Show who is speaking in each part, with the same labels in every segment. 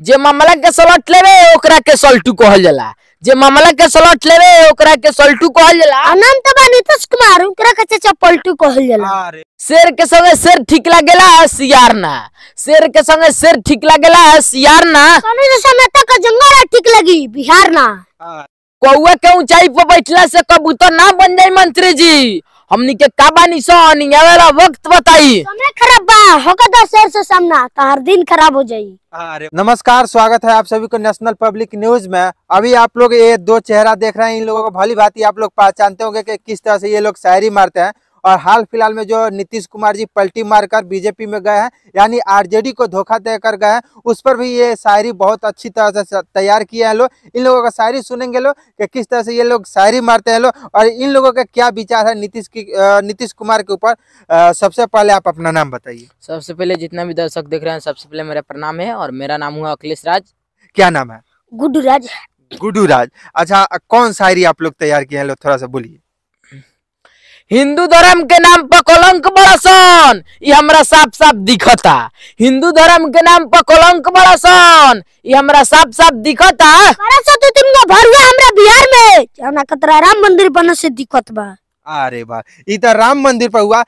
Speaker 1: जे मामला के सलट लेवे ओकरा के सल्टू कहल जाला जे मामला के सलट लेवे ओकरा के सल्टू कहल जाला अनंत तो बा नीतीश कुमार ओकरा के चाचा पलटू कहल जाला शेर के संगे शेर ठीक लागेला सियार ना शेर के संगे शेर ठीक लागेला सियार ना कौनो जैसा नेता का जंगल ठीक लगी बिहार ना कौवा के ऊंचाई पर बैठला से कबूतर ना बन जाए मंत्री जी हमने के नहीं सो आवेला वक्त बताई समय खराब बा होगा तो शेर से सामना हर दिन खराब हो जाई
Speaker 2: अरे नमस्कार स्वागत है आप सभी को नेशनल पब्लिक न्यूज में अभी आप लोग ये दो चेहरा देख रहे हैं इन लोगों को भली भांति आप लोग पहचानते होंगे कि किस तरह से ये लोग शायरी मारते हैं और हाल फिलहाल में जो नीतीश कुमार जी पलटी मारकर बीजेपी में गए हैं यानी आरजेडी को धोखा देकर गए हैं उस पर भी ये शायरी बहुत अच्छी तरह से तैयार किया है लोग इन लोगों का शायरी सुनेंगे लोग कि किस तरह से ये लोग शायरी मारते हैं लोग और इन लोगों का क्या विचार है नीतीश की नीतीश कुमार के ऊपर सबसे पहले आप अपना नाम बताइए
Speaker 1: सबसे पहले जितना भी दर्शक देख रहे हैं सबसे पहले मेरा प्रणाम है और मेरा नाम हुआ
Speaker 2: अखिलेश राज क्या नाम है गुडू राज गुडू राज अच्छा कौन शायरी आप लोग तैयार किए हैं लोग थोड़ा सा बोलिए हिंदू धर्म के नाम पर कलंक
Speaker 1: बड़सन ये हमरा साफ साफ दिखता हिंदू धर्म के नाम पर कलंक बड़सन ये हमरा साफ साफ दिखता तो हमरा बिहार में कतरा राम मंदिर बने से दिखत बा अरे बा राम मंदिर पर हुआ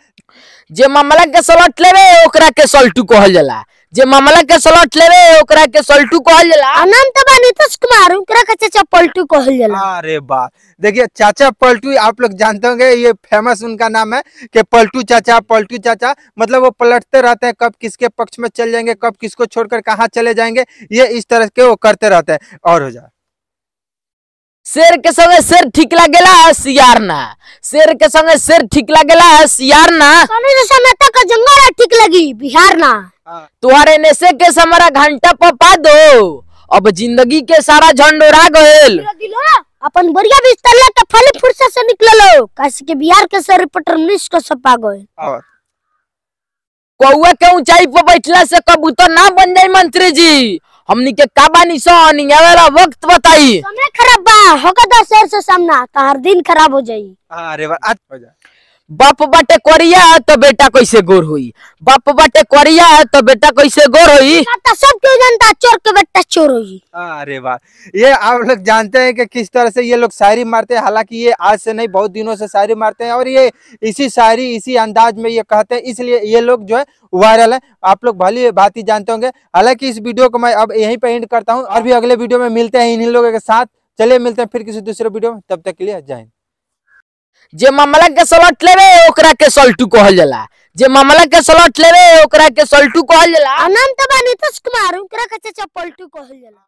Speaker 1: जे मामला के सलट लेवे ओकरा के सल्टू कहल जाला जे मामला के सलट लेवे ओकरा के
Speaker 2: सलटू कहल जाला अनंत बा नीतीश कुमार ओकरा के चाचा पलटू कहल जाला अरे वाह देखिए चाचा पलटू आप लोग जानते होंगे ये फेमस उनका नाम है के पलटू चाचा पलटू चाचा मतलब वो पलटते रहते हैं कब किसके पक्ष में चल जाएंगे कब किसको छोड़कर कहाँ चले जाएंगे ये इस तरह के वो करते रहते हैं और हो जाए शेर के संगे शेर
Speaker 1: ठीक लागेला सियार ना शेर के संगे शेर ठीक लागेला सियार ना समता का जंगल ठीक लगी बिहार ना हाँ। तुम्हारे नेशे के समरा घंटा पपा दो अब जिंदगी के सारा झंडोरा गयल अपन बढ़िया बिस्तर लेके फल फुर्सत से निकल लो कैसे के बिहार के सर पटर मिस को सपा गए कौवा के ऊंचाई पर बैठला से कबूतर ना बन जाए मंत्री जी हमनी के का बानी सोनी आवेला वक्त बताई समय खराब बा होगा दा शेर से सामना तार दिन खराब हो जाई
Speaker 2: अरे आज हो जा
Speaker 1: बाप बाटे करिया तो बेटा कैसे
Speaker 2: गोर हुई बाप बाटे करिया तो बेटा कैसे गोर हुई तो सब क्यों जानता चोर के बेटा चोर हुई अरे वाह ये आप लोग जानते हैं कि किस तरह से ये लोग शायरी मारते हैं हालांकि ये आज से नहीं बहुत दिनों से शायरी मारते हैं और ये इसी शायरी इसी अंदाज में ये कहते हैं इसलिए ये लोग जो है वायरल है आप लोग भली बात ही जानते होंगे हालांकि इस वीडियो को मैं अब यही पे एंड करता हूँ और भी अगले वीडियो में मिलते हैं इन्हीं लोगों के साथ चलिए मिलते हैं फिर किसी दूसरे वीडियो में तब तक के लिए जय हिंद जे मामला के सलट लेवे ओकरा के सल्टू कहल जाला
Speaker 1: जे मामला के सलट लेवे ओकरा के सल्टू कहल जाला अनंत तो बा नीतीश कुमार ओकरा के चाचा कहल जाला